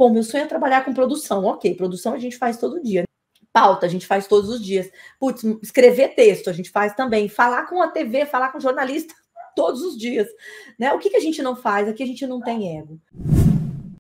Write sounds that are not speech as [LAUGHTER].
Pô, meu sonho é trabalhar com produção. Ok, produção a gente faz todo dia. Pauta a gente faz todos os dias. Putz, escrever texto a gente faz também. Falar com a TV, falar com jornalista [LAUGHS] todos os dias. Né? O que, que a gente não faz? Aqui a gente não tem ego.